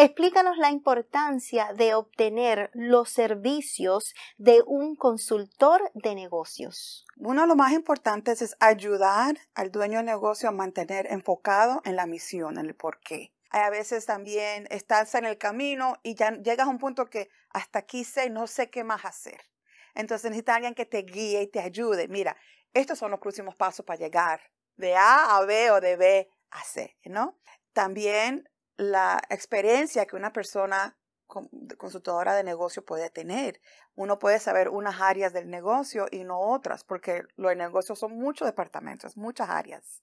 Explícanos la importancia de obtener los servicios de un consultor de negocios. Uno de los más importantes es ayudar al dueño de negocio a mantener enfocado en la misión, en el porqué. A veces también estás en el camino y ya llegas a un punto que hasta aquí sé, no sé qué más hacer. Entonces necesitas alguien que te guíe y te ayude. Mira, estos son los próximos pasos para llegar de A a B o de B a C, ¿no? También la experiencia que una persona consultadora de negocio puede tener. Uno puede saber unas áreas del negocio y no otras, porque los negocios son muchos departamentos, muchas áreas.